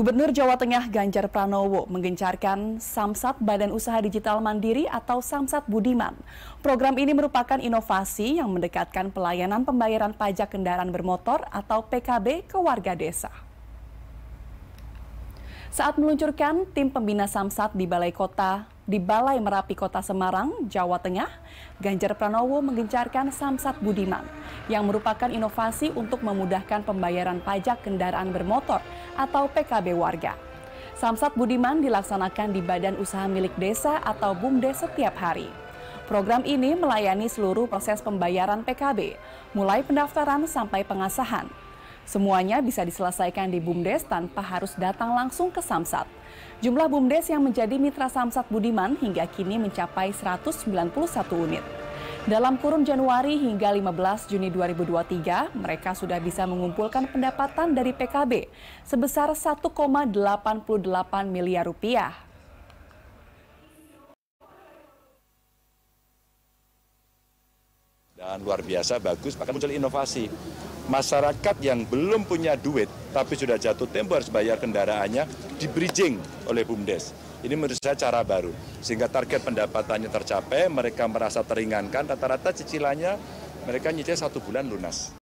Gubernur Jawa Tengah Ganjar Pranowo menggencarkan Samsat Badan Usaha Digital Mandiri atau Samsat Budiman. Program ini merupakan inovasi yang mendekatkan pelayanan pembayaran pajak kendaraan bermotor atau PKB ke warga desa. Saat meluncurkan tim pembina Samsat di Balai Kota di Balai Merapi Kota Semarang, Jawa Tengah, Ganjar Pranowo menggencarkan Samsat Budiman yang merupakan inovasi untuk memudahkan pembayaran pajak kendaraan bermotor atau PKB warga. Samsat Budiman dilaksanakan di Badan Usaha Milik Desa atau BUMDes setiap hari. Program ini melayani seluruh proses pembayaran PKB, mulai pendaftaran sampai pengasahan, Semuanya bisa diselesaikan di BUMDes tanpa harus datang langsung ke Samsat. Jumlah BUMDes yang menjadi mitra Samsat Budiman hingga kini mencapai 191 unit. Dalam kurun Januari hingga 15 Juni 2023, mereka sudah bisa mengumpulkan pendapatan dari PKB sebesar 1,88 miliar rupiah. Dan luar biasa bagus, bahkan muncul inovasi masyarakat yang belum punya duit tapi sudah jatuh tempo harus bayar kendaraannya di bridging oleh BUMDes. Ini menurut saya cara baru. Sehingga target pendapatannya tercapai, mereka merasa teringankan, rata-rata cicilannya mereka nyicil satu bulan lunas.